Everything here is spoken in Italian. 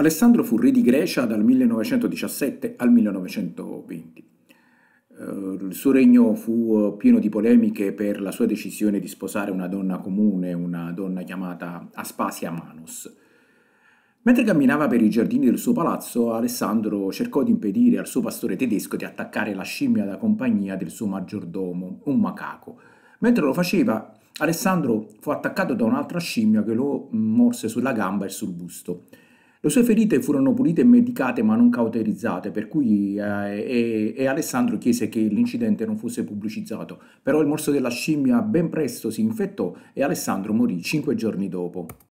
Alessandro fu re di Grecia dal 1917 al 1920. Eh, il suo regno fu eh, pieno di polemiche per la sua decisione di sposare una donna comune, una donna chiamata Aspasia Manus. Mentre camminava per i giardini del suo palazzo, Alessandro cercò di impedire al suo pastore tedesco di attaccare la scimmia da compagnia del suo maggiordomo, un macaco. Mentre lo faceva, Alessandro fu attaccato da un'altra scimmia che lo morse sulla gamba e sul busto. Le sue ferite furono pulite e medicate ma non cauterizzate, per cui eh, e, e Alessandro chiese che l'incidente non fosse pubblicizzato, però il morso della scimmia ben presto si infettò e Alessandro morì cinque giorni dopo.